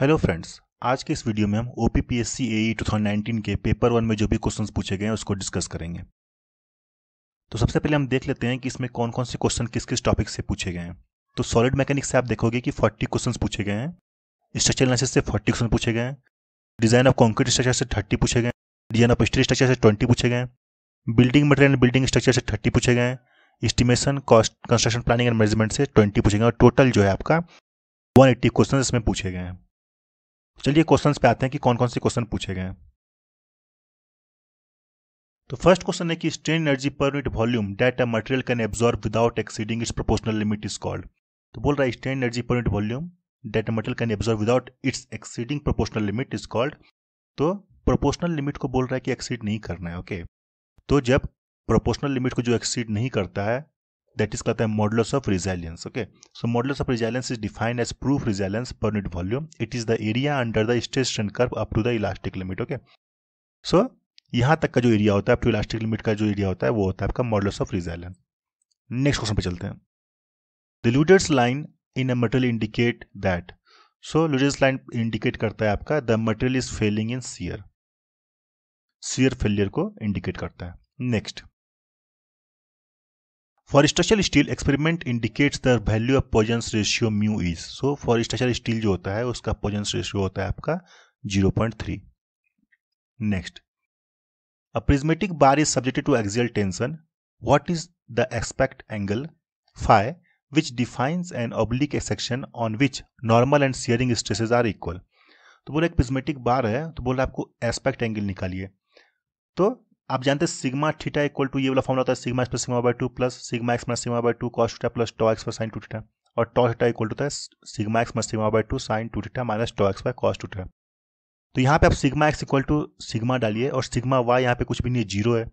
Hello friends आज के इस वीडियो में हम O P P S C A two thousand nineteen के पेपर वन में जो भी क्वेश्चंस पूछे गए हैं उसको डिस्कस करेंगे तो सबसे पहले हम देख लेते हैं कि इसमें कौन कौन से क्वेश्चन किस किस टॉपिक से पूछे गए हैं तो सॉलिड मैकेनिक्स से आप देखोगे कि फोर्टी क्वेश्चन पूछे गए हैं स्ट्रक्चर एनालिसिस से फोर्टी क्वेश्चन पूछे गए हैं डिजाइन ऑफ कॉन्क्रीट स्ट्रक्चर से थर्टी पूछे गए डिजाइन ऑफ स्टील स्ट्रक्चर से ट्वेंटी पूछे गए building material and building structure से थर्टी पूछे गए estimation cost construction planning and management से ट्वेंटी पूछे गए और टोटल जो है आपका वन एट्टी क्वेश्चन इसमें पूछे गए हैं चलिए क्वेश्चन पे आते हैं कि कौन कौन से क्वेश्चन पूछे गए हैं तो फर्स्ट क्वेश्चन है कि strain energy per unit volume that a material can absorb without exceeding its proportional limit is called तो बोल रहा है strain energy per unit volume that a material can absorb without its exceeding proportional limit is called तो proportional limit को बोल रहा है कि एक्सीड नहीं करना है ओके okay? तो जब प्रोपोर्शनल लिमिट को जो एक्सीड नहीं करता है दैट इज कहता है modulus of resilience okay so modulus of resilience is defined as proof resilience per unit volume it is the area under the stress strain curve up to the elastic limit okay so यहां तक का जो area होता है up to elastic limit का जो area होता है वो होता है आपका modulus of resilience next question पे चलते हैं the Luders line in a material indicate that so Luders line indicate करता है आपका the material is failing in shear shear failure को इंडिकेट करता है next for structure steel experiment indicates the value of Poisson's ratio mu is so for structure steel जो होता है उसका पॉइजन्स रेशियो होता है आपका 0.3 next a bar is subjected to axial tension what is the expect angle phi which defines an oblique section on which normal and shearing stresses are equal तो बोले एक प्रिज्मेटिक बार है तो बोले आपको एस्पेक्ट एंगल निकालिए तो आप जानते हैं सिग्मा थीटा इक्वल टू ये वाला फॉर्मला होता है sigma x plus sigma by two plus sigma x minus sigma by two cos theta plus tau x पर साइन टू थीटा और टॉ थीटा इक्वल होता है sigma x minus sigma by two sine two theta minus tau x by cos two theta तो यहाँ पे आप sigma x equal to sigma डालिए और सिग्मा वाई यहाँ पे कुछ भी नहीं है जीरो है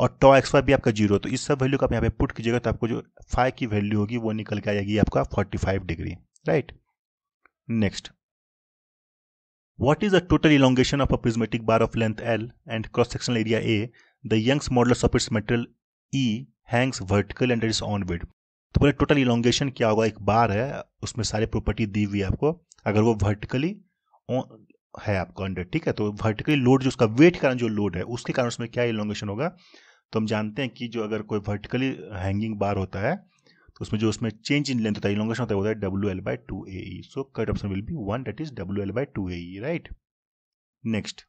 और टॉ एक्स वाई भी आपका जीरो है तो इस सब वैल्यू को आप यहाँ पे पुट कीजिएगा तो आपको जो फाइव की वैल्यू होगी वो निकल के आ जाएगी आपका forty five degree right next What is the total elongation of a prismatic bar of length L and cross-sectional area A? The Young's modulus of its material E hangs vertical and its own weight तो बोले total elongation क्या होगा एक बार है उसमें सारी property दी हुई है आपको अगर वो वर्टिकली है आपका अंडर ठीक है तो वर्टिकली लोड जो उसका वेट कारण जो लोड है उसके कारण उसमें क्या इलोंगेशन होगा तो हम जानते हैं कि जो अगर कोई वर्टिकली हैंगिंग बार होता है तो उसमें जो उसमें चेंज इन लेंथ होता है इलोंगेशन होता है W L by two A so correct option will be one that is W L by two A right next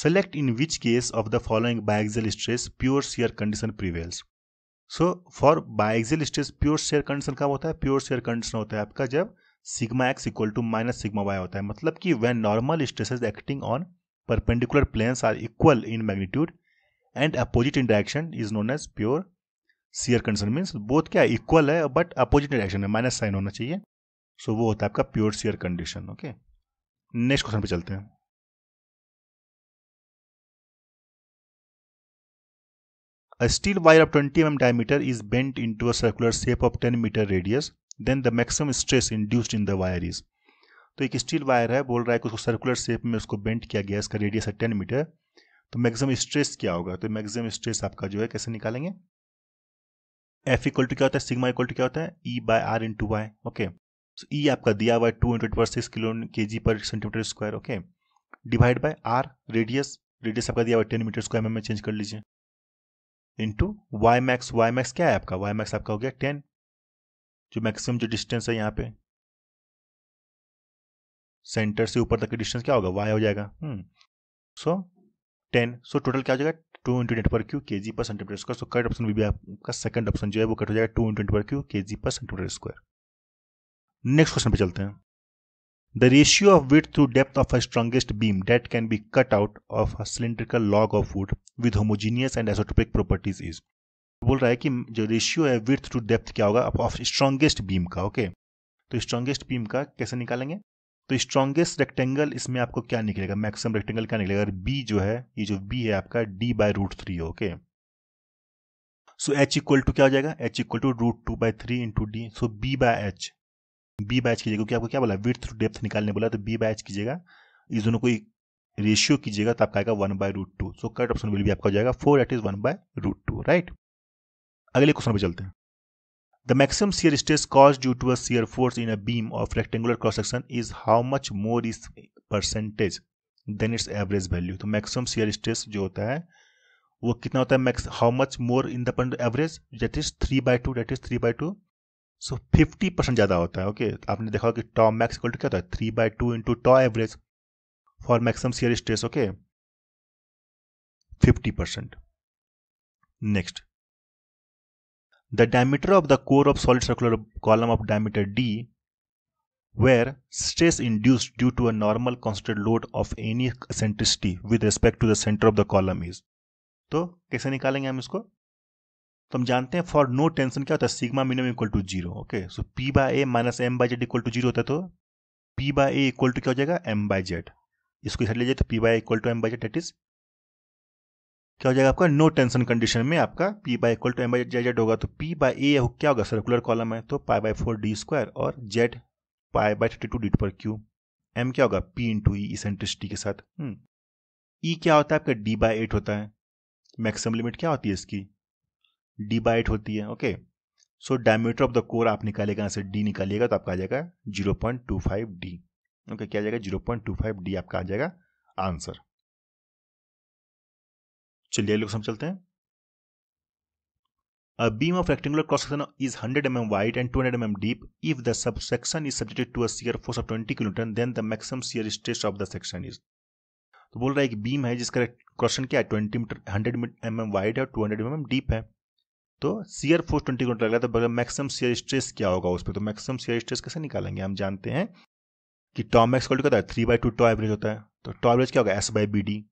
select in which case of the following biaxial stress pure shear condition prevails so for biaxial stress pure shear condition कब होता है pure shear condition होता है आपका जब sigma x equal to minus sigma y होता है मतलब कि when normal stress acting on perpendicular planes are equal in magnitude and opposite in direction is known as pure shear concern means both क्या equal है but opposite direction में minus sign होना चाहिए so so, वो होता है आपका pure shear condition okay next question पे चलते हैं steel wire of twenty M diameter is bent into a circular shape of 10 meter radius. Then the maximum stress induced in the wire is. तो एक steel wire है बोल रहा है कि उसको सर्कुलर शेप में उसको बेंट किया गया इसका रेडियस है टेन मीटर तो मैक्सिमम स्ट्रेस क्या होगा तो मैक्सिमम स्ट्रेस आपका जो है कैसे निकालेंगे एफ इक्वल टू क्या होता है सिग्मा इक्वल टू क्या होता है E by R into Y okay so E आपका दिया हुआ है टू इंटू पर six kilo K G per centimetre square okay divide by R radius radius आपका दिया हुआ है टेन मीटर स्क्वायर में चेंज कर लीजिए into Y max Y max क्या है आपका वाई मैक्स आपका हो गया टेन जो मैक्सिमम जो डिस्टेंस है यहाँ पे सेंटर से ऊपर तक का डिस्टेंस क्या होगा वाई हो जाएगा सो हम्म। टेन सो टोटल क्या हो जाएगा two into net per Q K G per centimetre square so correct option भी आपका सेकंड ऑप्शन जो है वो कट हो जाएगा two into net per Q K G per centimetre square next question पे चलते हैं the ratio of width to depth of a strongest beam that can be cut out of a cylindrical log of wood with homogeneous and isotropic properties is बोल रहा है कि जो ratio है with to depth क्या होगा of strongest beam का okay okay? तो स्ट्रॉन्गेस्ट बीम का कैसे निकालेंगे तो स्ट्रॉन्गेस्ट रेक्टेंगल इसमें आपको क्या निकलेगा मैक्सिमम रेक्टेंगल क्या निकलेगा अगर बी जो है ये जो बी है आपका D by root three okay so H equal to क्या हो जाएगा H equal to root two by three into D so B by H B by H कीजिएगा क्योंकि आपको क्या बोला विथ थ्रू डेप्थ निकालने बोला तो बी बाय एच कीजिएगा इस दोनों को रेशियो कीजिएगा तो आपका आएगा one by root two so cut option will भी आपका हो जाएगा four eight is one by root two right अगले क्वेश्चन पर चलते हैं The maximum shear stress caused due to a shear force in a beam of rectangular cross section is how much more is percentage then its average value तो maximum shear stress जो होता है वो कितना होता है max how much more in the average that is three by two that is three by two so fifty percent ज़्यादा होता है ओके okay? आपने देखा कि टॉ मैक्स इक्वल टू क्या होता है three by two into tau average for maximum shear stress okay fifty percent next The diameter of the core of solid circular column of diameter D where stress induced due to a normal constant load of any eccentricity with respect to the centre of the column is तो कैसे निकालेंगे हम इसको तो हम जानते हैं for no tension क्या होता है sigma minimum equal to zero okay so P by A minus M by Z equal to zero होता है तो P by A equal to क्या हो जाएगा एम बाई जेड इसको इधर लीजिए तो P by equal to M by Z that is क्या हो जाएगा आपका नो टेंशन कंडीशन में आपका P by equal to M by Z होगा तो पी बाई ए क्या होगा सर्कुलर कॉलम है तो pi by four D square और Z pi by thirty two D पर क्यू एम क्या होगा पी इंटू ई इसेंट्रिसिटी के साथ ई hmm. e क्या होता है आपका डी बाई एट होता है मैक्सिमम लिमिट क्या होती है इसकी डी बाई एट होती है okay so diameter of the core आप निकालेगा यहाँ से डी निकालिएगा तो आपका आ जाएगा zero point two five D okay क्या आ जाएगा zero point two five D आपका आ जाएगा आंसर चलिए लोग हम चलते हैं A beam of rectangular cross section is 100 mm wide and 200 mm deep. If the subsection is subjected to a shear force of 20 kN, then the maximum shear stress of the section is. तो बोल रहा है एक beam है जिसका cross section क्या है 20 metre 100 mm wide और 200 mm deep है तो shear force 20 किलोमीटर लग रहा है तो maximum shear stress क्या होगा उसपे? तो maximum shear stress कैसे निकालेंगे हम जानते हैं कि tau max कॉल्ड होता है 3 by 2 tau average होता है तो tau average क्या होगा S by bd.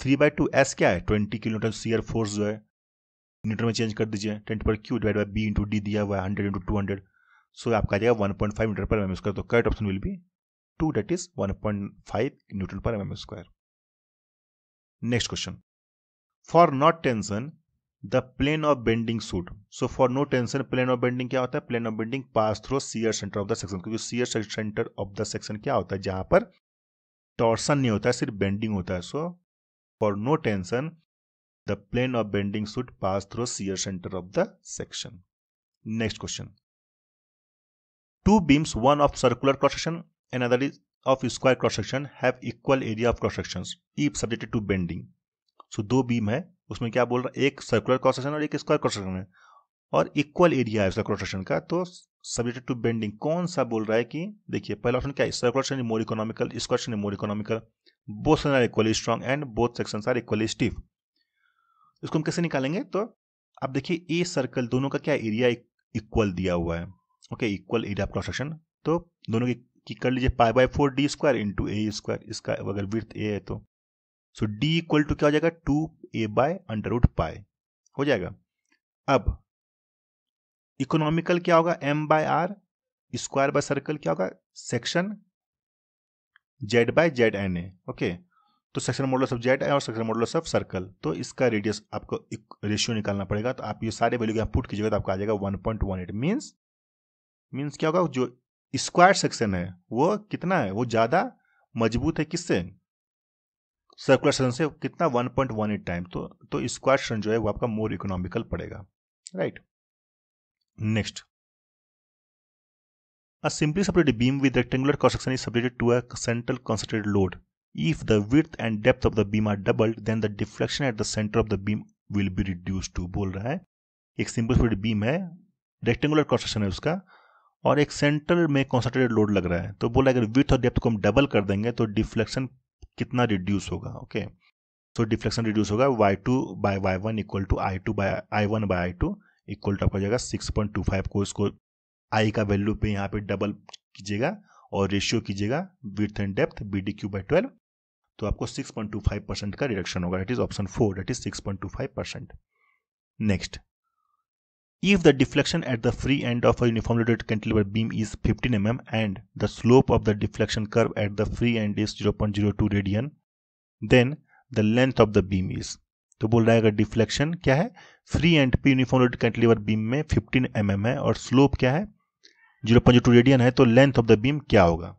Three by two S क्या है ट्वेंटी किलोमीटर सीयर फोर्स जो है न्यूटन में चेंज कर दीजिए twenty per Q divide by B into D दिया हुआ है hundred into two hundred so आपका आ जाएगा one point five metre per M M square तो correct option will be two that is one point five newton per M M square next question for not tension the plane of bending suit so for no tension plane of bending क्या होता है plane of bending pass throw shear centre of the section क्योंकि shear centre of the section क्या होता है जहां पर torsion नहीं होता है सिर्फ बेंडिंग होता है so For no tension, the plane of bending should pass through shear center of the section. Next question. Two beams, one of circular cross section, another is of square cross section, have equal area of cross sections if subjected to bending. So so, दो beam है उसमें क्या बोल रहा है एक circular cross section और एक स्क्वायर क्रॉस सेक्शन है और इक्वल एरिया है उसका क्रॉस सेक्शन का तो सब्जेक्टेड टू बेंडिंग कौन सा बोल रहा है कि देखिए पहला ऑप्शन क्या है circular section more economical square section more economical both section are equally strong and both section are equally stiff इसको हम कैसे निकालेंगे तो आप देखिए ए सर्कल दोनों का क्या एरिया इक्वल दिया हुआ है okay equal area of construction तो दोनों की, की कर लीजिए pi by four D square into A square इसका अगर विर्थ ए है तो सो डी इक्वल टू क्या हो जाएगा two A by under root pi हो जाएगा अब इकोनॉमिकल क्या होगा M by R square by circle क्या होगा section Z by Z N A okay तो सेक्शन मॉडल ऑफ जेड और सेक्शन मॉडल ऑफ सर्कल तो इसका रेडियस आपको एक रेशियो निकालना पड़ेगा तो आप ये सारे वैल्यू यहाँ पुट कीजिएगा तो आपको आ जाएगा one point one eight means means क्या होगा जो स्क्वायर सेक्शन है वो कितना है वो ज़्यादा मजबूत है किससे सर्कुलर सेक्शन से कितना one point one eight time तो तो स्क्वायर सेक्शन जो है वो आपका मोर इकोनॉमिकल पड़ेगा right next A simply separated beam with rectangular cross section is subjected to a central concentrated load. If the width and depth of the beam are doubled, then the deflection at the center of the beam will be reduced to बोल रहा है एक simple supported beam है rectangular construction है उसका और एक centre में कॉन्सेंट्रेटेड लोड लग रहा है तो बोला अगर विथ और डेप्थ को हम डबल कर देंगे तो डिफ्लेक्शन कितना रिड्यूस होगा ओके सो डिफ्लेक्शन रिड्यूस होगा Y two by Y one equal to I two by I one by I two equal to आपका जाएगा सिक्स पॉइंट टू फाइव को इसको आई का वैल्यू पे यहाँ पे डबल कीजिएगा और रेशियो कीजिएगा with and depth B D cube by twelve तो आपको six point two five percent का रिडक्शन होगा that is option four that is six point two five percent next if the deflection at the free end of a uniform loaded cantilever beam is fifteen m m and the slope of the deflection curve at the free end is zero point zero two radian then the length of the beam is तो बोल रहा है अगर deflection क्या है free end पे uniform loaded cantilever beam में fifteen m m है और स्लोप क्या है जीरो पॉइंट टू रेडियन है तो लेंथ ऑफ द बीम क्या होगा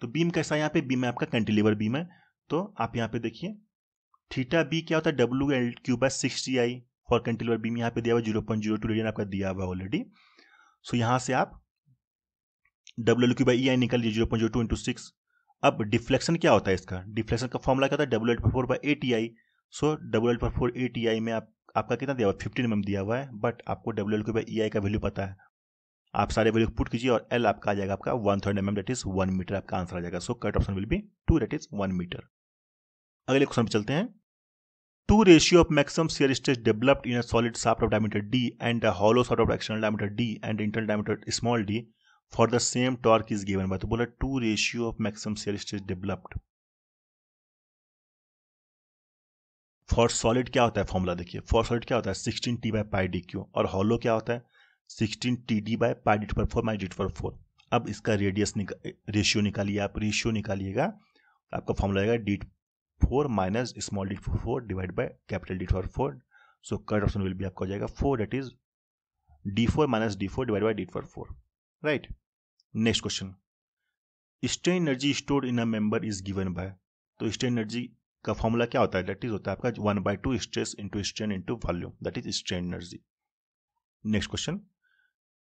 तो बीम कैसा है यहाँ पे बीम है आपका कैंटिलीवर बीम है तो आप यहाँ पे देखिए थीटा बी क्या होता है W L cube by sixty I for cantilever beam यहाँ पे दिया हुआ zero point zero two radian आपका दिया हुआ है ऑलरेडी सो यहाँ से आप W L cube by E I निकल लीजिए zero point zero two into six अब डिफ्लेक्शन क्या होता है इसका डिफ्लेक्शन का फॉर्मूला क्या होता है डब्ल्यू एल पर four by A T I so W L पर फोर ए टी आई में आप आपका कितना दिया हुआ है फिफ्टीन एम दिया हुआ है बट आपको डब्ल्यू एल के ऊपर ई e आई का वैल्यू पता है आप सारे वैल्यू पुट कीजिए और एल आपका आ जाएगा आपका one third m m that is one metre आपका आंसर आ जाएगा so cut option will be two that is one metre अगले क्वेश्चन पर चलते हैं two ratio of maximum shear stress developed in a solid shaft of diameter D and a hollow shaft of external diameter D and internal diameter small D for the same torque is given by तो बोला two ratio of maximum shear stress developed for solid क्या होता है formula देखिए for solid क्या होता है sixteen T by pi D cube और हॉलो क्या होता है sixteen T D by pi D पर फोर माई डी पर फोर अब इसका रेडियस निका रेशियो निकालिए आप रेशियो निकालिएगा तो आपका फॉर्मूला आएगा D four minus small D for four divide by capital D for four so cut option will भी आपका हो जाएगा for that is D four minus D four divide by D for four right next question strain energy stored in a member is given by तो strain energy का formula क्या होता है that is होता है आपका one by two stress into strain into volume that is strain energy next question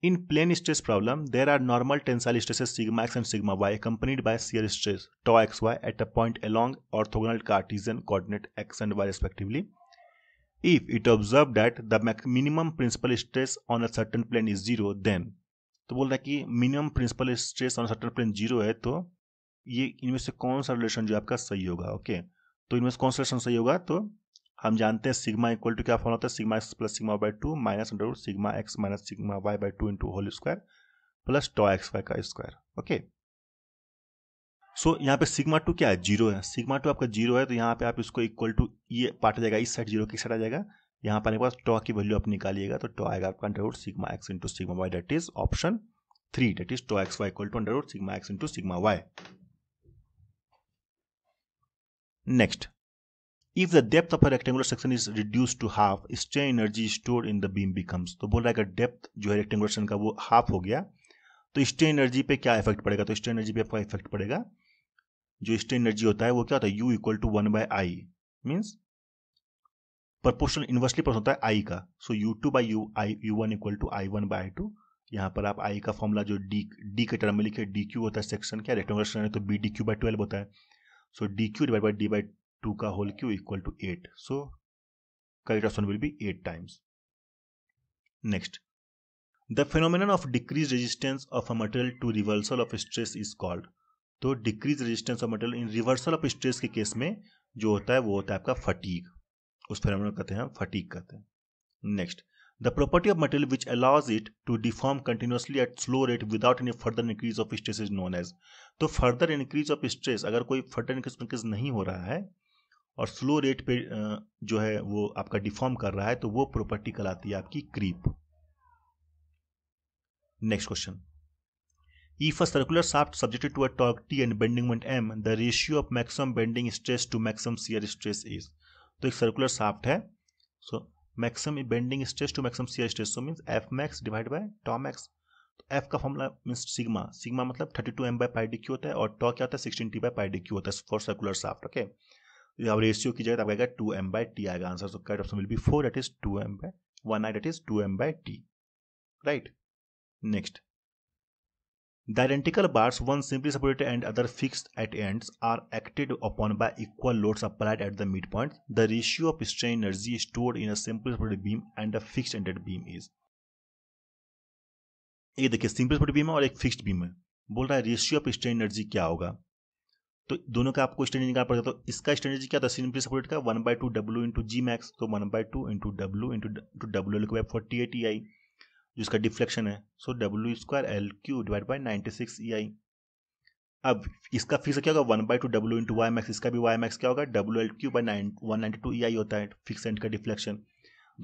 in plane stress problem there are normal tensile stresses sigma X and sigma Y accompanied by shear stress tau X Y at a point along orthogonal Cartesian coordinate X and Y respectively if it observe that the minimum principal stress on a certain plane is zero then तो बोल रहा है कि minimum principal stress on certain plane zero है तो ये इनमें से कौन सा रिलेशन जो आपका सही होगा ओके okay? तो इनमें से कौन सा सही होगा तो हम जानते हैं सिग्मा इक्वल टू क्या फॉर्म होता है sigma x plus sigma by two minus under sigma x minus sigma Y by two into whole square plus tau X Y का स्क्वायर ओके सो यहाँ पे सिग्मा टू क्या है zero है sigma two आपका zero है तो यहाँ पे आप इसको इक्वल टू ये पार्ट आ जाएगा इस साइड जीरो की साइड आ जाएगा यहाँ पर आने के पास टॉ की वैल्यू आप निकालिएगा तो टॉ आएगा आपका under sigma X into sigma Y that is option three that is tau X Y equal to under sigma X into sigma Y Next, if the depth of a rectangular section is reduce to half strain energy store in the beam becomes तो बोल रहा है अगर depth जो है rectangular section का वो half हो गया तो स्ट्रेन एनर्जी पे क्या इफेक्ट पड़ेगा तो स्ट्रेन एनर्जी पे आपका इफेक्ट पड़ेगा जो स्ट्रेन एनर्जी होता है वो क्या होता है U equal to one by I means proportional inversely plus होता है आई का so U two by U I U one equal to I one by I two यहाँ पर आप आई का फॉर्मूला जो डी डी के टर्म में लिखे डी क्यू होता है सेक्शन क्या रेक्टेंगुलर सेक्शन है तो B D cube by twelve होता है so D cube divide by D by two का whole cube equal to eight so correct option will be eight times next the phenomenon of decrease resistance of a material to reversal of stress is called तो decrease resistance of material in reversal of stress के case में जो होता है वो होता है आपका फटीक उस फेनोमिन कहते हैं फटीक कहते हैं next the property of material which allows it to deform continuously at slow rate without any further increase of stress is known as. तो further increase of stress अगर कोई further फर्दर इंक्रीज नहीं हो रहा है और स्लो रेट पे जो है वो आपका डिफॉर्म कर रहा है तो वो प्रॉपर्टी कहलाती है आपकी creep next question If a circular shaft subjected to a torque T and bending moment M, the ratio of maximum bending stress to maximum shear stress is. तो एक सर्कुलर शाफ्ट है so maximum bending stress to maximum shear stress so means F max divide by tau max तो F का formula means sigma sigma मतलब thirty two M by pi D cube होता है और tau क्या होता है sixteen T by pi D cube होता है फॉर सर्कुलर साफ्ट ओके अब रेशियो की जाए तो आएगा टू एम बाई टी आएगा answer so correct option will be four that is two M by one I that is two M by T right next The identical bars, one simply separated and other fixed at ends, are acted upon by equal loads applied at the midpoint. The ratio of strain energy stored in a simply separated beam and a fixed ended beam is ये देखिए simple support beam है और एक fixed beam है बोल रहा है ratio of strain energy क्या होगा तो दोनों का आपको स्ट्रेन निकालना पड़ेगा तो इसका स्ट्रेन एनर्जी क्या था सिंपली सपोर्ट का one by two W into G max तो one by two into W into W लिखो फोर्टी एट ई आई जिसका डिफ्लेक्शन है so W square L cube divide by ninety six E अब इसका fix क्या होगा one by two W into Y max इसका भी वाई मैक्स क्या होगा W L cube by nine one ninety two E I होता है फिक्स एंड का डिफ्लेक्शन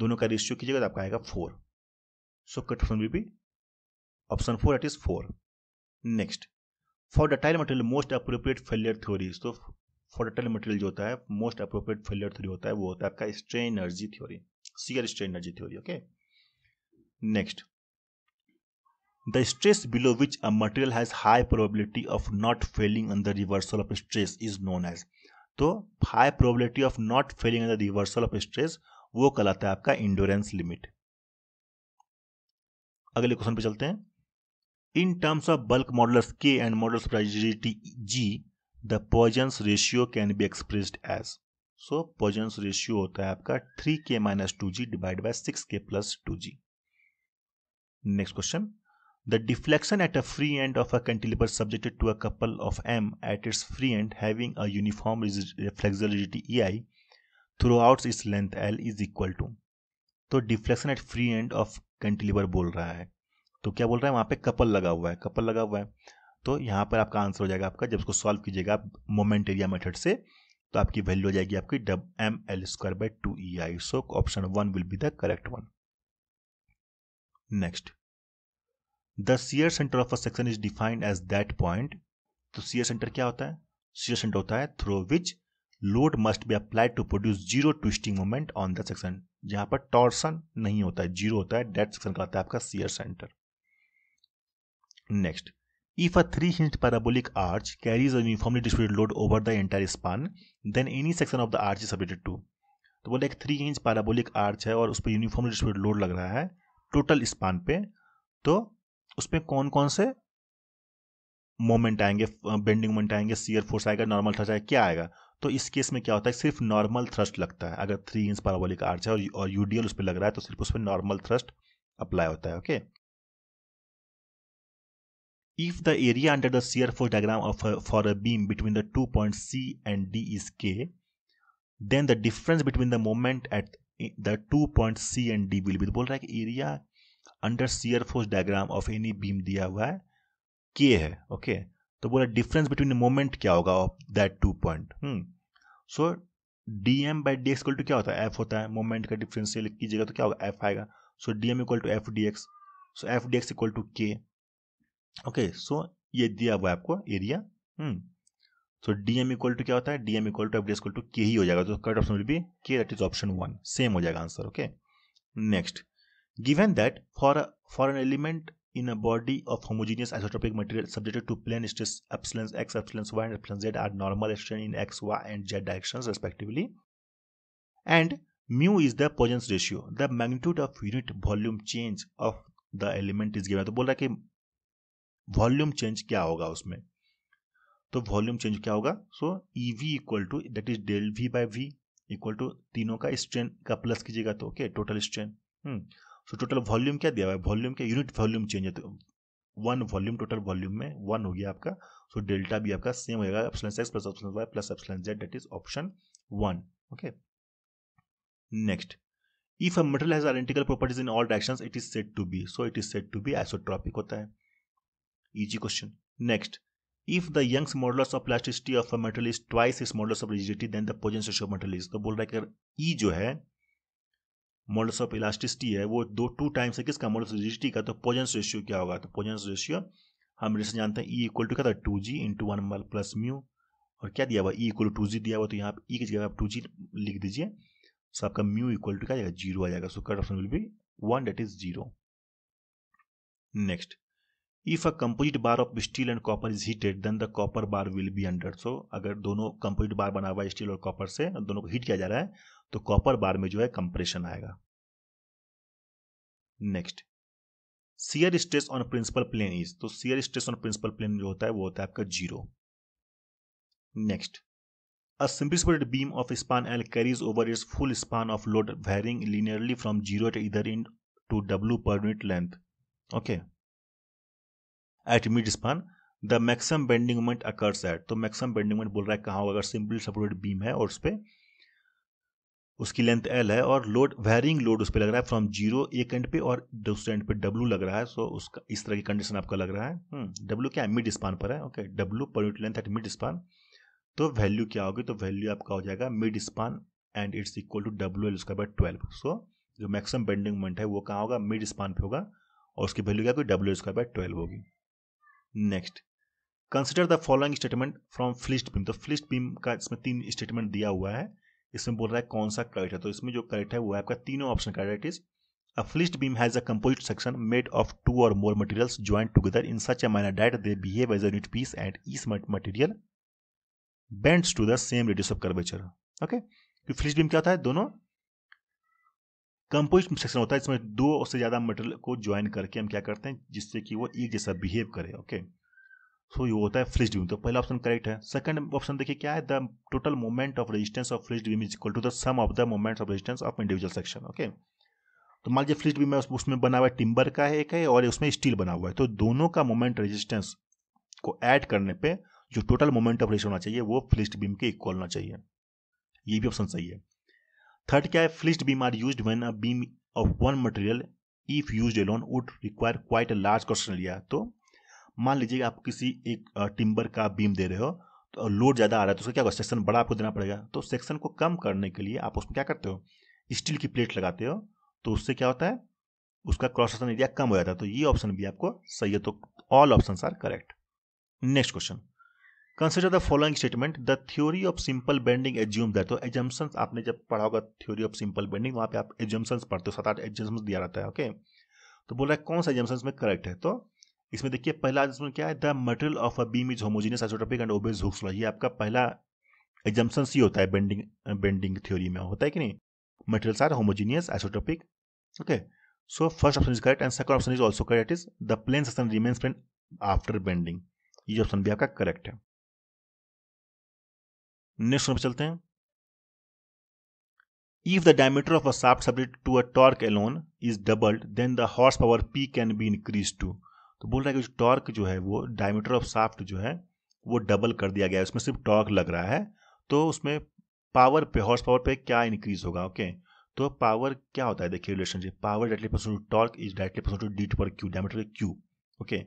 दोनों का रेशियो कीजिएगा तो आपका आएगा four so cut option B option four eight is four next for ductile material most appropriate failure theory तो फॉर डटाइल मटेरियल जो होता है मोस्ट अप्रोप्रिएट फेलियर थ्योरी होता है वो होता है आपका strain energy theory shear strain energy theory okay okay? Next, the stress below which a material has high probability of not failing under reversal of stress is known as तो high probability of not failing under reversal of stress वो कहलाता है आपका endurance limit अगले question पे चलते हैं in terms of bulk modulus K and modulus rigidity G the Poisson's ratio can be expressed as so Poisson's ratio होता है आपका three K minus two G divide by six K plus two G next question the deflection at a free end of a of subjected to a couple of M at its free end having a uniform a E I throughout its length L is equal to तो deflection at free end of cantilever बोल रहा है तो क्या बोल रहा है वहाँ पे कपल लगा हुआ है कपल लगा हुआ है तो यहाँ पर आपका आंसर हो जाएगा आपका जब उसको सॉल्व कीजिएगा आप मोमेंट एरिया मेथड से तो आपकी वैल्यू हो जाएगी आपकी डब M L square by two E I so option one will be the correct one next the shear centre of a section is defined as that point तो shear centre क्या होता है सीयर सेंटर होता है through which load must be applied to produce zero twisting moment on the section जहां पर torsion नहीं होता है जीरो होता है डेट सेक्शन कहलाता है आपका shear centre next if a three hinge parabolic arch carries uniformly distributed load over the entire span then any section of the arch is subjected to तो बोले एक थ्री इंच पैराबोलिक आर्च है और उस पर यूनिफॉर्मली डिस्ट्रीब्यूटेड लोड लग रहा है टोटल स्पान पे तो उसमें कौन कौन से मोमेंट आएंगे बेंडिंग मोमेंट आएंगे सीयर फोर्स आएगा नॉर्मल थ्रस्ट आएगा क्या आएगा तो इस केस में क्या होता है सिर्फ नॉर्मल थ्रस्ट लगता है अगर थ्री इंच पाराबोलिक आर्च है और, और यूडीएल उस पर लग रहा है तो सिर्फ उस पर नॉर्मल थ्रस्ट अप्लाई होता है okay if the area under the shear force diagram of for a beam between the two point C and D is K then the difference between the moment at the two points C and D will be बोल रहा है कि area under shear force diagram of any beam दिया हुआ है के है okay okay? तो बोला डिफरेंस बिटवीन मोमेंट क्या होगा of that two point so D M by D X two क्या होता है एफ होता है मोमेंट का डिफरेंशियल कीजिएगा तो क्या होगा एफ आएगा so D m equal to f d x so f d x equal to के ओके सो ये दिया हुआ है आपको area hmm hmm? So d m equal to क्या होता है d m equal to f d s two के ही हो जाएगा तो कट ऑप्शन विल के that is option one same हो जाएगा answer okay next given that for for an element in a body of homogeneous isotropic material subjected to plane stress epsilons x epsilons y and epsilons z are normal strain in x y and z direction respectively and mu is the Poisson's ratio the magnitude of unit volume change of the element is given तो बोल रहा है कि volume change क्या होगा उसमें तो volume change क्या होगा so e v equal to that is del v by v equal to तीनों का स्ट्रेन का प्लस कीजिएगा तो okay total strain so total volume क्या दिया हुआ है वॉल्यूम क्या यूनिट वॉल्यूम चेंज है तो वन वॉल्यूम टोटल वॉल्यूम में वन हो गया आपका सो so, डेल्टा भी आपका सेम हो जाएगा epsilon x plus epsilon y plus epsilon z that is option one okay next if a material has identical properties in all directions it is said to be so it is said to be isotropic होता है easy question next if the Young's modulus of plasticity of a is twice is modulus of rigidity then the Poisson ratio material तो बोल रहा है अगर ई e जो है modulus of elasticity है वो दो टू टाइम्स है किसका मॉडल्स रिजिडिटी का तो पोजन रेशियो क्या होगा तो पोजन रेशियो हम जैसे जानते हैं ई इक्वल टू क्या था two g into one plus mu और क्या दिया हुआ ई इक्वल टू जी दिया हुआ तो यहाँ ई e की जगह आप टू जी लिख दीजिए सो आपका म्यू इक्वल टू क्या जीरो आ जाएगा so cut option will be one that is zero next if a composite bar of steel and copper is heated then the copper bar will be under so अगर दोनों composite बार बना हुआ है steel और copper से दोनों को heat किया जा रहा है तो कॉपर बार में जो है कंप्रेशन आएगा next shear stress on principal plane is तो shear stress on principal plane जो होता है वो होता है आपका zero next a simplified beam of span l carries over its full span of load varying linearly from zero इधर to डब्ल्यू per unit length okay okay. At mid span the maximum bending moment occurs at तो maximum bending moment बोल रहा है कहाँ होगा अगर simply supported beam है और उस पर उसकी लेंथ एल है और लोड वेरिंग लोड उस पर लग रहा है फ्रॉम जीरो एक एंड पे और दूसरे एंड पे डब्ल्यू लग रहा है सो उसका इस तरह की कंडीशन आपका लग रहा है डब्ल्यू हम्म, क्या है मिड स्पान पर है ओके डब्ल्यू per unit length at mid span तो वैल्यू क्या होगी तो वैल्यू आपका हो जाएगा mid span and it's equal to डब्ल्यू एल उसका बाय ट्वेल्व सो जो मैक्सिमम बेंडिंग मोमेंट है वो कहाँ होगा मिड स्पान पे होगा और उसकी वैल्यू क्या होगी डब्ल्यू एल उसका बाय ट्वेल्व होगी next consider the following statement from flitched beam तो फ्लिस्ट बीम का इसमें तीन स्टेटमेंट दिया हुआ है इसमें बोल रहा है कौन सा करेक्ट है तो इसमें जो करेक्ट है वो है आपका तीनों option correct is a flitched beam has a composite section made of two or more materials join together in such a manner that they behave as at piece and each material bends to the same radius of curvature okay flitched beam क्या होता है दोनों composite section होता है इसमें दो और से ज़्यादा मटेरियल को ज्वाइन करके हम क्या करते हैं जिससे कि वो एक जैसा बिहेव करे ओके सो ये होता है फ्रिज बीम तो पहला ऑप्शन करेक्ट है सेकंड ऑप्शन देखिए क्या है the total moment of resistance of flitched beam is equal to the sum of the moment of resistance of individual section okay तो मान लीजिए फ्रिज बीम है उसमें बना हुआ है टिम्बर का है एक है और उसमें स्टील बना हुआ है तो दोनों का मोमेंट रेजिस्टेंस को ऐड करने पे जो टोटल मोमेंट ऑफ रेजिस्टेंस होना चाहिए वो फ्रिज बीम के इक्वल होना चाहिए ये भी ऑप्शन सही है थर्ड क्या है flitched beam are use when a beam of one material if use alone would require quite a large question area तो मान लीजिए आप किसी एक टिम्बर का बीम दे रहे हो तो लोड ज़्यादा आ रहा है तो उसका क्या होगा सेक्शन बड़ा आपको देना पड़ेगा तो सेक्शन को कम करने के लिए आप उसमें क्या करते हो स्टील की प्लेट लगाते हो तो उससे क्या होता है उसका क्रॉस सेक्शन एरिया कम हो जाता है तो ये ऑप्शन भी आपको सही है तो all option are correct next question consider the following statement the theory of simple bending assume that तो एजम्सन आपने जब पढ़ा होगा थ्योरी ऑफ सिंपल बेंडिंग वहाँ पे आप एजम्सन पढ़ते हो सात आठ एजम्पन दिया रहता है ओके तो बोला है कौन सा एजम्सन में करेक्ट है तो इसमें देखिए पहला एजम्सन क्या है the material of a beam is homogeneous isotropic and obeys Hooke's law ये आपका पहला एजम्सन ही होता है बेंडिंग बेंडिंग थ्योरी में होता है कि नहीं materials are homogeneous isotropic okay so first option is correct and second option is also correct is the plane section remains plane after bending ये ऑप्शन भी आपका करेक्ट है नेक्स्ट क्वेश्चन चलते हैं the diameter of a shaft subject to a torque alone is doubled then the horsepower p can be increase to तो बोल रहा है कि टॉर्क जो है वो डायमीटर ऑफ साफ्ट जो है वो डबल कर दिया गया है उसमें सिर्फ टॉर्क लग रहा है तो उसमें पावर पे हॉर्स पावर पे क्या इंक्रीज होगा ओके तो पावर क्या होता है देखिए relationship power directly proportional to torque is directly proportional to डीट पर cube diameter cube okay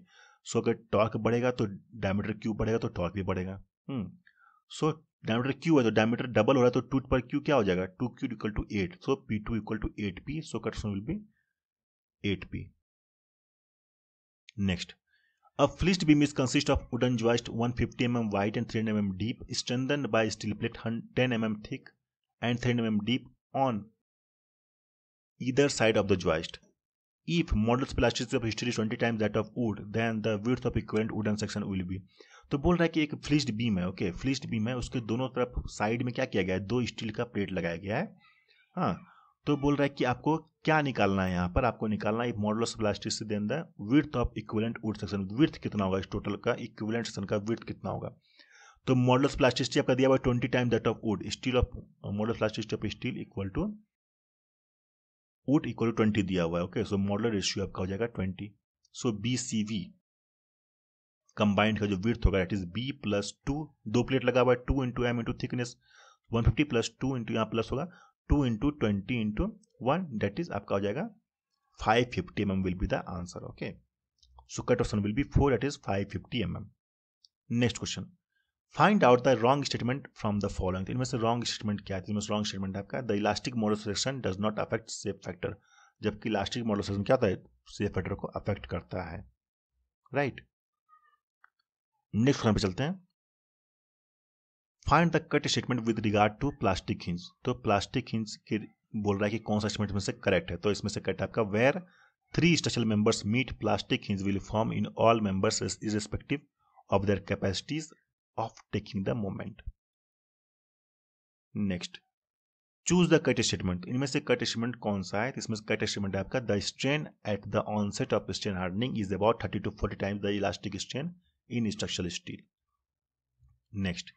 so अगर टॉर्क बढ़ेगा तो डायमीटर क्यू बढ़ेगा तो टॉर्क भी बढ़ेगा सो hmm, डायमीटर क्यू है तो डायमीटर डबल हो रहा है तो टू पर क्यू क्या हो जाएगा two cube equal to eight so p two equal to eight p so कटसन will be eight p next a flitched beam is consist of wooden joist 150 fifty m m wide and three m deep strengthened by steel plate ten m thick and three m deep on either side of the joist if modulus plastic of history twenty time that of wood than the width of equivalent wooden section will be तो बोल रहा है कि एक flitched beam है okay flitched beam है उसके दोनों तरफ साइड में क्या किया गया है दो स्टील का प्लेट लगाया गया है हाँ तो बोल रहा है कि आपको क्या निकालना है यहाँ पर आपको निकालना है मॉडल ऑफ प्लास्टिसिटी दे अंदर width of equivalent wood section width कितना होगा इस टोटल का इक्विवेलेंट सेक्शन का विर्थ कितना होगा तो मॉडल ऑफ प्लास्टिसिटी आपका दिया हुआ twenty time that of wood steel of modulus of plasticity of steel equal to wood equal to twenty दिया हुआ है ओके सो मॉडल रेशियो आपका हो जाएगा twenty so b c v combined का जो विर्थ होगा it is b plus two दो प्लेट लगा हुआ है two into m into thickness one fifty plus two into यहाँ प्लस होगा two into twenty into one that is आपका हो जाएगा five fifty m m will be the answer okay so cut option will be four that is five fifty m m next question find out the wrong statement from the following इनमें से wrong statement क्या है तो इनमें से wrong statement आपका the elastic model selection does not affect safe factor जबकि elastic model selection क्या होता है सेफ फैक्टर को अफेक्ट करता है राइट right? नेक्स्ट क्वेश्चन पे चलते हैं find the correct statement with regard to plastic hinge तो प्लास्टिक हिंज के बोल रहा है कि कौन सा स्टेटमेंट में से करेक्ट है तो इसमें से कट आपका where three structural members meet plastic hinge will form in all members irrespective of their capacities of taking the moment next choose the correct statement इनमें से कट स्टेटमेंट कौन सा है तो इसमें कट स्टेटमेंट आपका the strain at the onset of strain hardening is about thirty to forty times the elastic strain in structural steel. Next,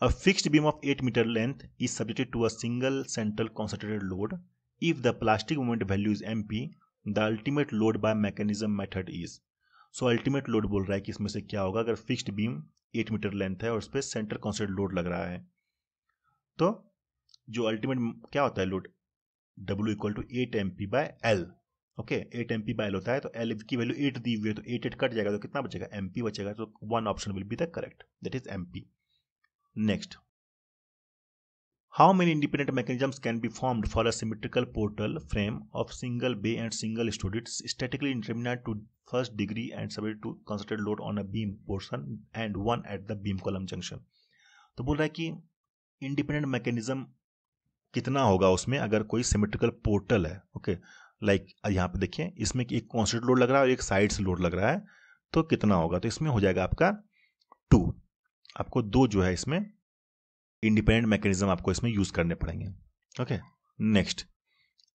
a fixed beam of 8 meter length is subjected to a single central concentrated load. If the plastic moment value is MP, the ultimate load by mechanism method is. So ultimate load बोल रहा है कि इसमें से क्या होगा अगर fixed beam eight metre length है और उस पर सेंटर कॉन्सेंट लोड लग रहा है तो जो अल्टीमेट क्या होता है लोड डब्ल्यू equal to eight m p by l okay eight m p by l होता है तो एल की वैल्यू एट दी हुई है तो एट एट कट जाएगा तो कितना बचेगा एम पी बचेगा तो one option will be the correct that is m p next how many independent mechanisms can be form for a symmetrical portal frame of single bay and single student statically indeterminate to first degree and sub to concentrated load on a beam portion and one at the beam column junction तो बोल रहा है कि independent mechanism कितना होगा उसमें अगर कोई सिमेट्रिकल पोर्टल है ओके okay, लाइक यहाँ पे देखिए इसमें एक कॉन्स्टेंट लोड लग रहा है और एक साइड से लोड लग रहा है तो कितना होगा तो इसमें हो जाएगा आपका टू आपको दो जो है इसमें इंडिपेंडेंट मैकेनिज्म आपको इसमें यूज करने पड़ेंगे okay next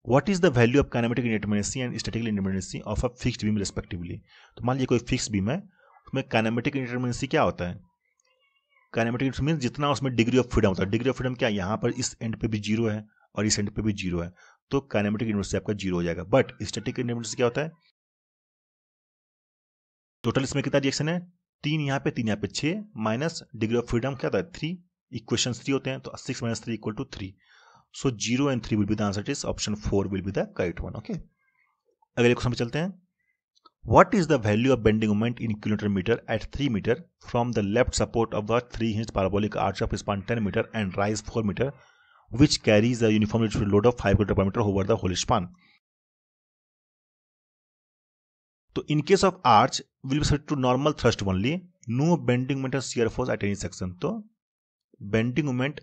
what is the value of kinematic independency and statical independency of a fix beam respectively तो मान लीजिए कोई फिक्स बीम है उसमें काइनेमेटिक इंडिपेंडेंसी क्या होता है काइनेमेटिक मीन जितना उसमें डिग्री ऑफ फ्रीडम होता है डिग्री ऑफ फ्रीडम क्या यहाँ पर इस एंड पे भी जीरो है और इस एंड पे भी जीरो है तो काइनेमेटिक इनवर्स से आपका जीरो हो जाएगा बट स्टेटिक इनवर्स क्या होता है टोटल इसमें कितना रिएक्शन है तीन यहां पे तीन यहां पे छह माइनस डिग्री ऑफ फ्रीडम क्या होता है थ्री इक्वेशन थ्री होते हैं तो six minus three equal to three so zero and three will be the answer is option four will be the correct one okay अगले क्वेश्चन पे चलते हैं what is the value of bending moment in kilometre metre at three metre from the left support of the three hinged parabolic arch of span ten metre and rise four metre which carries a uniform load of 5 kg per meter over the whole span. So in case of arch, will be subject to normal thrust only, no bending moment shear force at any section. तो bending moment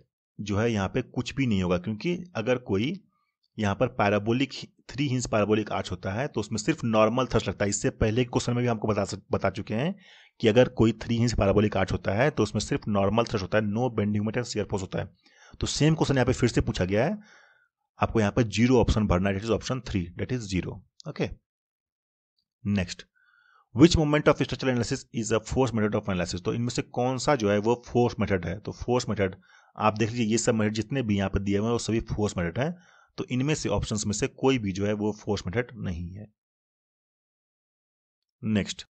जो है यहाँ पे कुछ भी नहीं होगा क्योंकि अगर कोई यहाँ पर parabolic three hinged parabolic arch होता है तो उसमें सिर्फ नॉर्मल थ्रस्ट लगता है इससे पहले क्वेश्चन में भी हमको बता बता चुके हैं कि अगर कोई थ्री हिंस पैराबोलिक आर्च होता है तो उसमें सिर्फ नॉर्मल थ्रस्ट होता है no bending moment and shear force होता है तो सेम क्वेश्चन यहाँ पे फिर से पूछा गया है आपको यहाँ पर जीरो ऑप्शन भरना है option three that is zero okay next which moment of structural analysis is a force method of analysis तो इनमें से कौन सा जो है वो फोर्स मेथड है तो फोर्स मेथड आप देख लीजिए ये सब मेथड जितने भी यहाँ पर दिए हुए हैं वो सभी फोर्स मेथड है तो इनमें से ऑप्शन में से कोई भी जो है वो फोर्स मेथड नहीं है next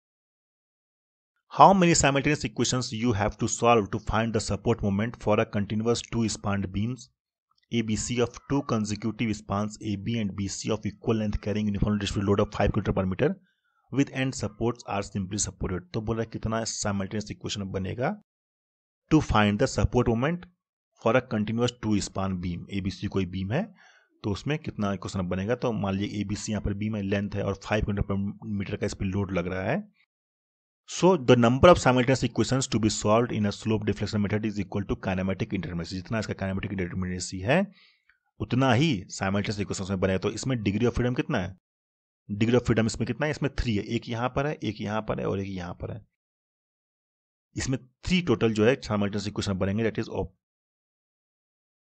How many simultaneous equations you have to solve to find the support moment for a continuous two-spanned beams? ABC of two consecutive spans AB and BC of equal length carrying uniform distributed load of 5 kg per meter with end supports are simply supported. तो बोला कितना simultaneous equation बनेगा to find the support moment for a continuous two span beam. ABC कोई beam है तो उसमें कितना equation बनेगा तो मान लीजिए ए बी सी यहाँ पर बीम है लेंथ है और फाइव किलोमीटर पर मीटर का इस पर लोड लग रहा है so the number of simultaneous equation to be solve in a slope deflection method is equal to kinematic indeterminacy जितना इसका काइनेमेटिक इंटरमीडिएसी है उतना ही साइमल्टेनियस इक्वेशन में बने तो इसमें डिग्री ऑफ फ्रीडम कितना है डिग्री ऑफ फ्रीडम इसमें कितना है इसमें थ्री है एक यहाँ पर है एक यहाँ पर है और एक यहाँ पर है इसमें थ्री टोटल जो है साइमल्टेनियस इक्वेशन बनेंगे दैट इज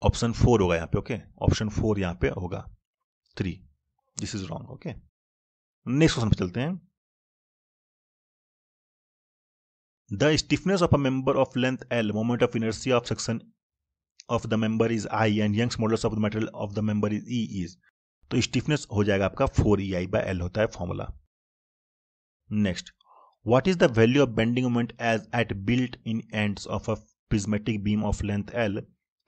ऑप्शन फोर होगा यहाँ पे ओके ऑप्शन फोर यहाँ पे होगा three this is wrong okay next question पे चलते हैं the stiffness of a member of length L moment of inertia of section of the member is I and Young's modulus of the material of the member is E is तो stiffness हो जाएगा आपका four E I by L होता है formula next what is the value of bending moment as at built in ends of a prismatic beam of length L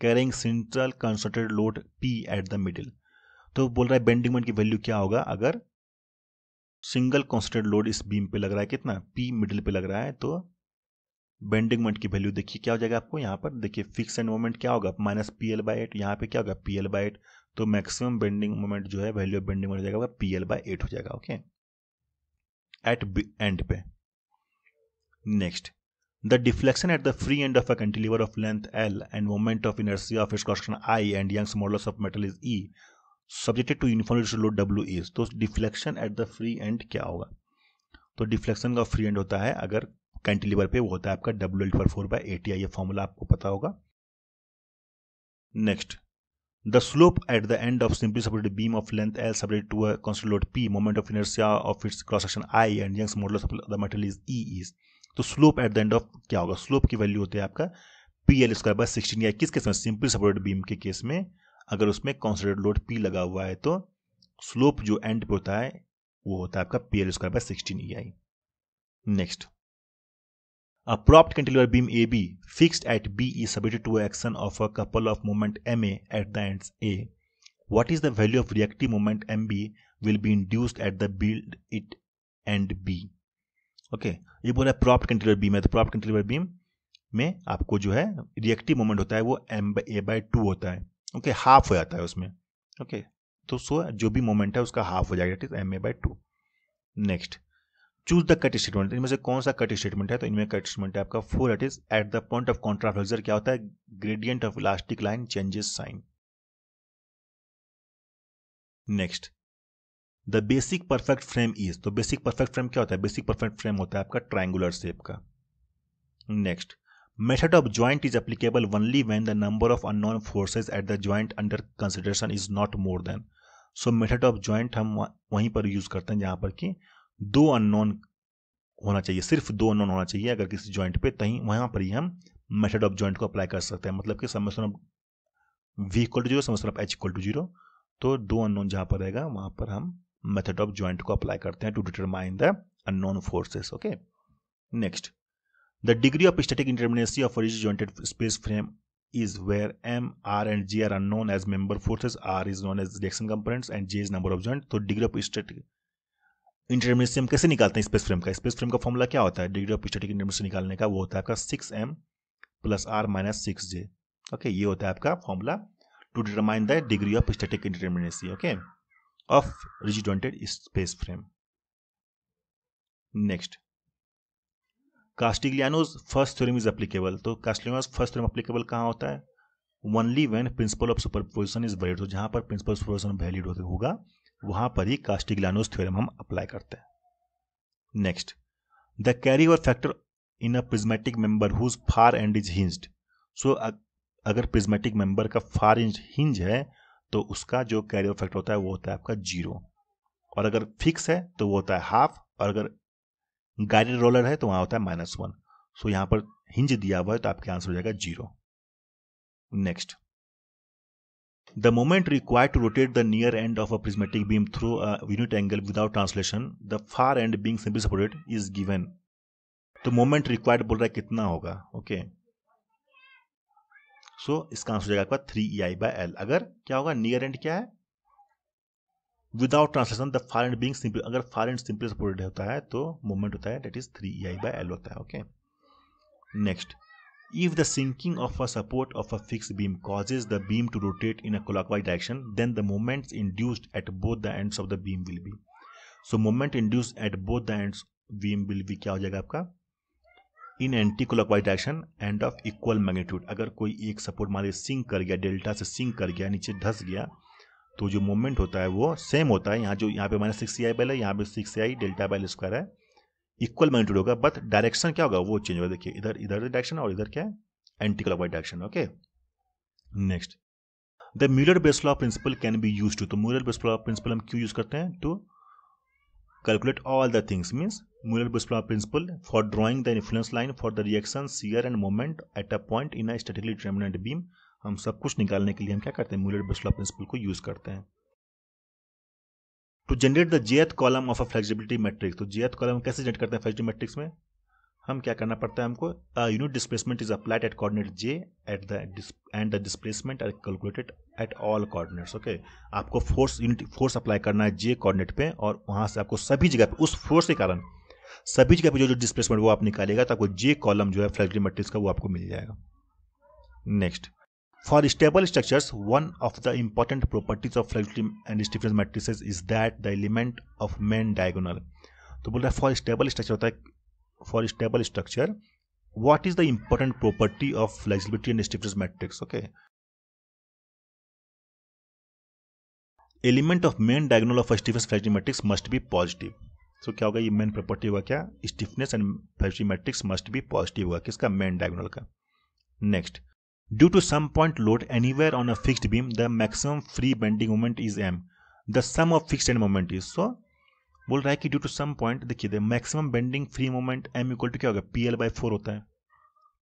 carrying central concentrated load P at the middle तो बोल रहा है bending moment की value क्या होगा अगर single constant load इस beam पे लग रहा है कितना पी मिडिल पे लग रहा है तो बेंडिंग मोमेंट की वैल्यू देखिए क्या हो जाएगा आपको यहाँ पर देखिए फिक्स एंड मोमेंट क्या होगा minus P L by eight यहाँ पर क्या होगा पी एल बाई एट तो मैक्सिमम बेंडिंग मोमेंट जो है वैल्यू ऑफ बेंडिंग मोमेंट हो जाएगा पी एल बाई एट हो जाएगा ओके एट एंड पे next the deflection at the free end of a cantilever of length L and moment of inertia of its cross-section I and Young's modulus of metal is E subjected to uniformly to load W तो deflection at the free end क्या होगा तो deflection का free and होता है अगर cantilever पे वो होता है आपका डब्ल्यू एल पर four by eight E I formula आपको पता होगा next the slope at the end of simply supported beam of length L supported to a constant load P moment of inertia of its cross section I and Young's modulus of the metal is E is तो slope at the end of क्या होगा slope की value होती है आपका P L square by sixteen या किस case में सिंपली सपोर्टेड बीम के केस में अगर उसमें कॉन्स्टेंट लोड पी लगा हुआ है तो स्लोप जो एंड पे होता है वो होता है आपका P L square by sixteen E I next A propped cantilever beam AB fixed at B is subjected to action of a couple of moment MA at the ends A. What is the value of reactive moment MB will be induced at the build it end B. Okay okay, ये बोला है propped कंटिलर beam है तो propped कंटिलर beam में आपको जो है reactive moment होता है वो एम ए बाई टू होता है ओके okay, हाफ हो जाता है उसमें ओके okay, तो सो जो भी मोमेंट है उसका हाफ हो जाएगा ठीक है M A by two next choose the correct statement इनमें से कौन सा कट स्टेटमेंट है तो इनमें कट स्टेटमेंट है आपका four eight is at the point of contraflexure क्या होता है gradient of elastic line changes sign next the basic perfect frame is तो बेसिक परफेक्ट फ्रेम क्या होता है बेसिक परफेक्ट फ्रेम होता है आपका ट्राइंगुलर शेप का next method of joint is applicable only when the number of unknown forces at the joint under consideration is not more than so method of joint हम वहीं पर use करते हैं जहां पर कि दो अननोन होना चाहिए सिर्फ दो अननोन होना चाहिए अगर किसी ज्वाइंट पे तहीं वहाँ पर ही हम मेथड ऑफ ज्वाइंट को अप्लाई कर सकते हैं मतलब कि summation of V equal to zero summation of H equal to zero तो दो अननोन जहाँ पर रहेगा वहाँ पर हम मेथड ऑफ ज्वाइंट को अप्लाई करते हैं to determine the unknown forces okay next the degree of static indeterminacy of is jointed space frame is where M R and G are unknown as member forces are is known as reaction components and J is number of joint तो degree of static intermediate से हम कैसे निकालते हैं space frame का space frame का formula क्या होता है डिग्री ऑफ स्टेटिक इंटरमीडिएट निकालने का वो होता है आपका six M plus R minus six J okay ये होता है आपका formula to determine the degree of static indeterminacy okay of rigid jointed space frame next Castigliano's first theorem is applicable तो कास्टिग्लियानोज फर्स्ट थ्योरम एप्लीकेबल कहाँ होता है only when principle of superposition is valid तो जहाँ पर प्रिंसिपल सुपरपोजिशन वैलिड होगा वहां पर ही कास्टिग्लानोस थ्योरम हम अप्लाई करते हैं next the carry over factor in a prismatic member whose far end is hinged so अगर प्रिज्मेटिक मेंबर का फार इंच हिंज है तो उसका जो कैरी ओवर फैक्टर होता है वो होता है आपका जीरो और अगर फिक्स है तो वो होता है हाफ और अगर गाइडेड रोलर है तो वहां होता है माइनस वन सो यहां पर हिंज दिया हुआ है तो आपके आंसर हो जाएगा zero next The moment required to rotate the near end of a prismatic beam through a unit angle without translation, the far end being simply supported, is given. तो मोमेंट रिक्वायर्ड बोल रहा है कितना होगा okay okay. So so, इसका answer हो जाएगा आपका three E I by L अगर क्या होगा नियर एंड क्या है without translation the far end being simple अगर फार एंड सिंपली सपोर्टेड होता है तो मोमेंट होता है that is three E I by L होता है okay next If the sinking of a support of a fixed beam causes the beam to rotate in a clockwise direction, then the moments induced at both the ends of the beam will be. So moment induced at both the ends beam will be क्या हो जाएगा आपका in anticlockwise direction and of equal magnitude अगर कोई एक support मान लीजिए sink कर गया डेल्टा से सिंक कर गया नीचे धस गया तो जो मोमेंट होता है वो सेम होता है यहाँ जो यहाँ पे माइनस सिक्स आई बैल है यहाँ पे six I delta by L square है इक्वल मैग्नीट्यूड होगा बट डायरेक्शन क्या होगा वो चेंज होगा देखिए इधर इधर डायरेक्शन और इधर क्या है anticlockwise direction okay next the Muller Breslau principle can be use to तो म्यूलर बेस लॉ प्रिंसिपल हम क्यों यूज करते हैं to calculate all the things means Muller Breslau principle for drawing the influence line for the reaction shear and moment at a point in a statically determinate beam हम सब कुछ निकालने के लिए हम क्या करते हैं मूलर बेस लॉ प्रिंसिपल को यूज करते हैं to generate the jth column of a flexibility matrix तो जेथ कॉलम कैसे जनरेट करते हैं फ्लेक्सिबिलिटी मैट्रिक्स में हम क्या करना पड़ता है हमको unit displacement is applied at coordinate J at the end the displacement are calculated at all coordinates okay आपको फोर्स यूनिट फोर्स अप्लाई करना है जे कॉर्डिनेट पे और वहाँ से आपको सभी जगह पे उस फोर्स के कारण सभी जगह पे जो जो डिस्प्लेसमेंट वो आप निकालेगा तो आपको जे कॉलम जो है फ्लैक्सिबिलिटी मैट्रिक्स का वो आपको मिल जाएगा next For stable structures, one of the important properties of Flavius and Stevens matrices is that the element of main diagonal. तो बोल रहा है फॉर स्टेबल स्ट्रक्चर होता है for stable structure what is the important property of flexibility and stiffness matrix okay element of main diagonal of stiffness flexibility matrix must be positive so क्या होगा ये main property होगा क्या stiffness and flexibility matrix must be positive होगा किसका main diagonal का next Due to some point load anywhere on a fixed beam, the maximum free bending moment is M the sum of fixed end moment is so बोल रहा है कि due to some point देखिए the maximum bending free moment M equal to क्या होगा P L by four होता है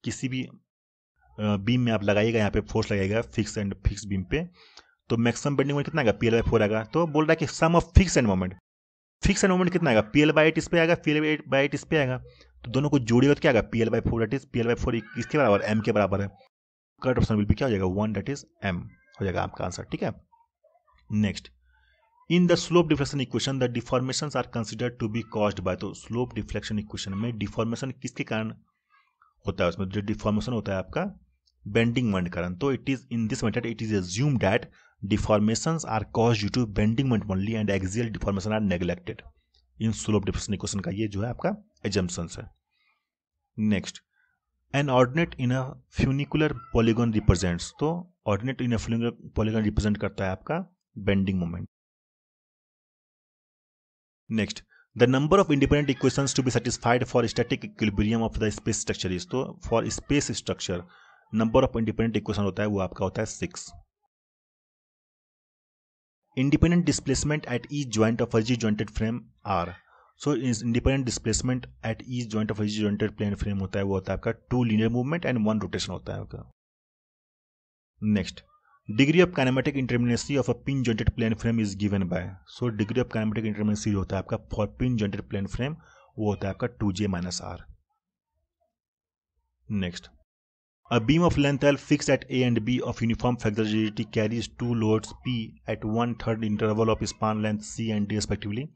किसी भी बीम में आप लगाइएगा यहाँ पे फोर्स लगाएगा फिक्स एंड फिक्स बीम पे तो मैक्सिमम बेंडिंग मोमेंट कितना आएगा पी एल बाई फोर आएगा तो बोल रहा है कि sum of fix end moment fix end moment कितना आएगा पी एल बाई एट इस पर आएगा पी एल बाई एट इस पर आएगा तो दोनों को जोड़िएगा तो क्या आएगा P L by four at इस पी एल बाई फोर इसके बराबर एम के बराबर है करेक्ट ऑप्शन विल भी क्या हो जाएगा वन डेट इज एम हो जाएगा आपका आंसर ठीक है next in the slope deflection equation the deformation are considered to be cause by तो स्लोप डिफ्लेक्शन इक्वेशन में डिफॉर्मेशन किसके कारण होता है उसमें जो डिफॉर्मेशन होता है आपका बेंडिंग मोमेंट कारण तो it is in this method it is assume that deformation are cause due to bending moment only and axial deformation are neglected in slope deflection equation का ये जो है आपका एजम्पन्स है next an ordinate in a funicular polygon represents तो ordinate in a funicular polygon represent करता है आपका bending moment next the number of independent equations to be satisfied for static equilibrium of the space structure is तो for space structure number of independent equation होता है वो आपका होता है six independent displacement at each joint of a rigid jointed frame are so independent displacement at each joint of each jointed plane frame होता है वो होता है आपका two linear movement and one rotation होता है आपका next degree of kinematic indeterminacy of a pin jointed plane frame is given by so degree of kinematic indeterminacy जो होता है आपका for pin jointed plane frame वो होता है आपका two J minus R next a beam of length L fix at A and B of uniform flexibility carries two loads P at one third interval of span length C and D respectively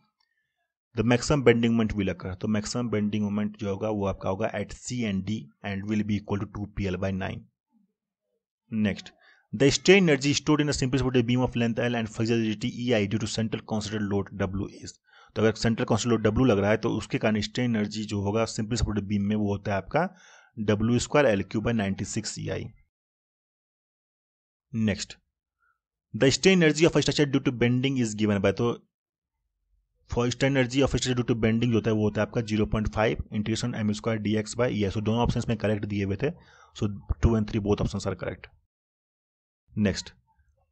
the maximum bending moment भी लगा तो maximum bending moment जो होगा वो आपका होगा at C and D and will be equal to two P L by nine next the strain energy stored in simple support beam of length L and flexibility E I due to central constant load W is तो अगर central constant load W लग रहा है तो उसके कारण strain energy जो होगा सिंपल सपोर्ट बीम में वो होता है आपका W square L cube by ninety six E I next the strain energy of structure due to bending is given by तो first energy of state due to bending जो होता है वो होता है आपका zero point five integration M square D X by A so दोनों option में करेक्ट दिए हुए थे so two and three both option are correct next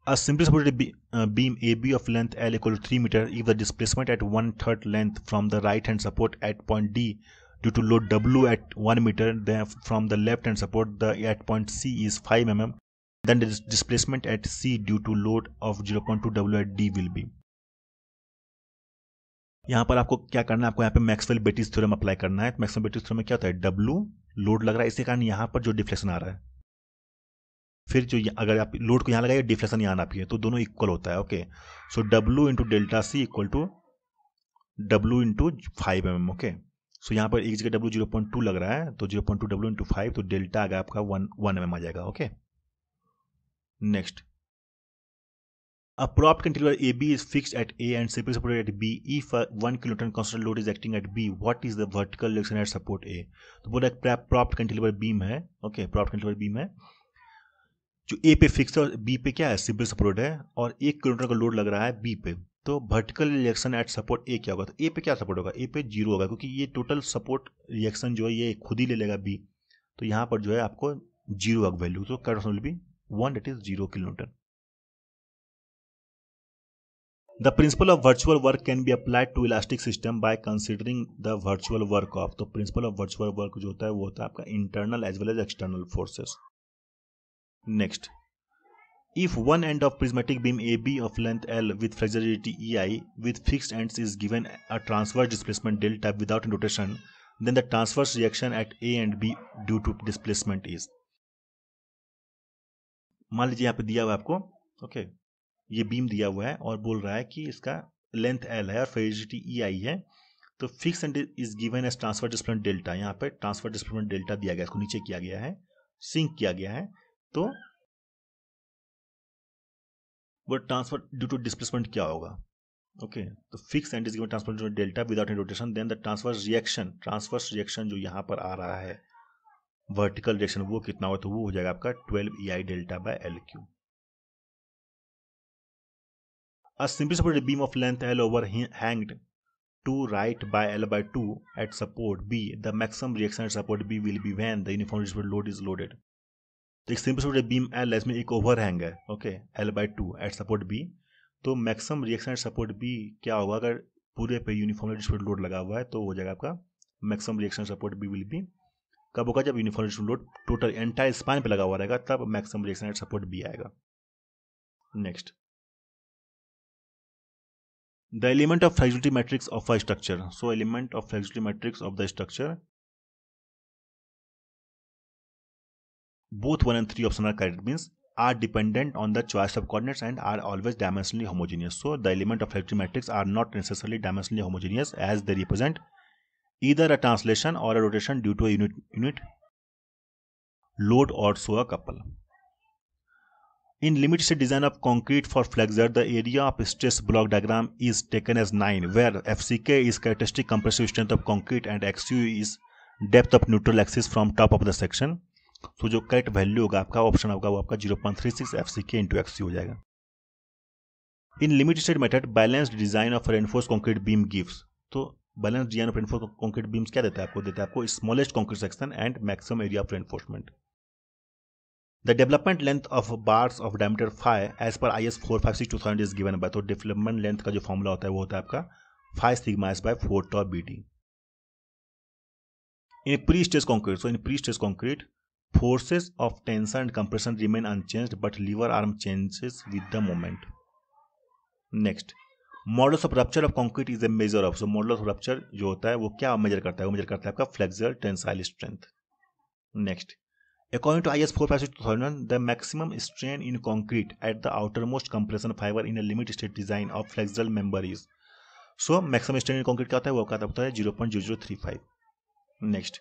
a simply supported beam A B of length L equal to three metre if the displacement at one third length from the right hand support at point D due to load W at one metre from the left hand support the at point C is five M M then the displacement at C due to load of zero point two W at D will be यहाँ पर आपको क्या करना है आपको यहाँ पे Maxwell Betis theorem apply करना है तो मैक्सवेल बेटिस थ्योरम में क्या होता है डब्लू लोड लग रहा है इसी कारण यहाँ पर जो डिफ्लेक्शन आ रहा है फिर जो अगर आप लोड को यहाँ लगाइए डिफ्लेक्शन यहाँ आना है तो दोनों इक्वल होता है okay so W into delta C equal to W into five M M okay so यहाँ पर एक जगह डब्लू जीरो पॉइंट टू लग रहा है तो zero point two W into five तो डेल्टा अगर आपका वन वन एम एम आ जाएगा okay next A prop cantilever AB is fixed at A and simply supported at B. If a 1 kiloton constant load is acting at B, what is the vertical direction at support A? तो बोला एक prop cantilever beam है okay, prop cantilever beam है जो A पे fixed है और B पे क्या है सिंपल supported है और एक किलोमीटर का load लग रहा है B पे तो vertical reaction at support A क्या होगा तो ए पे क्या सपोर्ट होगा ए पे जीरो होगा क्योंकि ये टोटल सपोर्ट रिएक्शन जो है ये खुद ही ले लेगा बी तो यहाँ पर जो है आपको जीरो होगा वैल्यू तो correct will be one that is zero kilometre the principle of virtual work can be applied to elastic system by considering the virtual work of तो प्रिंसिपल ऑफ वर्चुअल वर्क जो होता है वो होता है आपका internal as well as external forces next if one end of prismatic beam A B of length L with fragility E I with fix ends is given a transverse displacement delta without rotation then the transverse reaction at A and B due to displacement is मान लीजिए यहाँ पे दिया हुआ आपको okay okay. ये beam दिया हुआ है और बोल रहा है कि इसका लेंथ एल है और फेजिटी ई आई है तो fix end is given as transverse displacement delta यहाँ पर ट्रांसफर डिस्प्लेसमेंट डेल्टा दिया गया इसको नीचे किया गया है सिंक किया गया है तो वो ट्रांसफर ड्यू टू डिस्प्लेसमेंट क्या होगा ओके तो fix end is given transverse delta without an rotation then the transverse reaction transverse reaction जो यहाँ पर आ रहा है वर्टिकल रिएक्शन वो कितना हो तो वो हो जाएगा आपका twelve E I delta by L cube A simply supported beam of length L over hanged to right by L by 2 at support B. The maximum reaction at support B will be when the uniform distributed load is loaded. तो एक simple supported beam L इसमें एक overhang है okay L by two at support B तो maximum reaction at support B क्या होगा अगर पूरे पे यूनिफॉर्म डिस्ट्रीब्यूट लोड लगा हुआ है तो हो जाएगा आपका maximum reaction support B will be कब होगा जब uniform distribute load total entire span पे लगा हुआ रहेगा तब maximum reaction at support B आएगा next the element of flexibility matrix of a structure so element of flexibility matrix of the structure both 1 and 3 option are correct means are dependent on the choice of coordinates and are always dimensionally homogeneous so the element of flexibility matrix are not necessarily dimensionally homogeneous as they represent either a translation or a rotation due to a unit, unit load or so a couple In limited design of concrete for flexure, the area of stress block diagram is taken as 9, where FCK is characteristic compressive strength of concrete and XU is depth of neutral axis from top of the section तो जो correct value होगा आपका option होगा वो आपका zero point three six F C K into X हो जाएगा in limited method balanced design of reinforce concrete beam gives तो balance design of reinforce concrete beams क्या देता है आपको देता है आपको smallest concrete section and maximum area of reinforcement The development length of bars of diameter five as per I S four five six two thousand is given by तो development length का जो फॉर्मूला होता है वो होता है आपका five sigma S by four top B D in pre stage concrete so in pre stage concrete forces of tension and compression remain unchange but lever arm changes with the moment next modulus of rupture of concrete is a measure of so modulus of rupture जो होता है वो क्या major करता है वो major करता है आपका flexure tensile strength next According to IS 4562001, the maximum strain in concrete at the outermost compression fibre in limit state design of flexural member is so maximum strain in concrete क्या होता है वो क्या होता है zero point zero zero three five next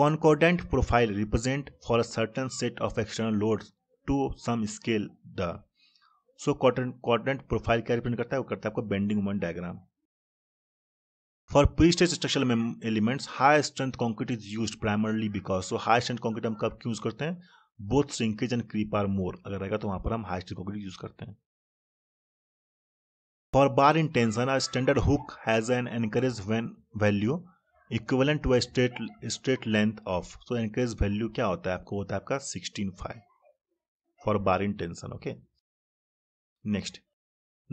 concordant profile represent for a certain set of external load to some scale the so concordant profile क्या represent करता है वो करता है आपको bending moment diagram For pre-stretched structural elements, high strength concrete is used primarily because so high strength concrete हम कब use करते हैं both shrinkage and creep are more अगर रहेगा तो वहां पर हम हाई स्ट्रेंथ कॉन्क्रीट यूज करते हैं for bar in tension are standard hook has an anchorage when value equivalent to a straight straight length of so anchorage value क्या होता है आपको होता है आपका sixteen five for bar in tension okay next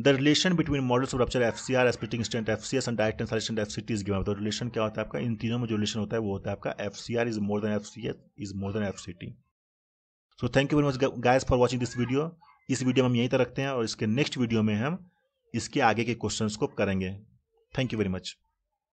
the relation between modulus of rupture F C R splitting strength F C S and direct and F C T is given तो relation क्या होता है आपका इन तीनों में जो relation होता है वो होता है आपका F C R is more than F C S is more than F C T so thank you very much guys for watching this video इस वीडियो में हम यहीं तक रखते हैं और इसके नेक्स्ट वीडियो में हम इसके आगे के क्वेश्चन को करेंगे थैंक यू वेरी मच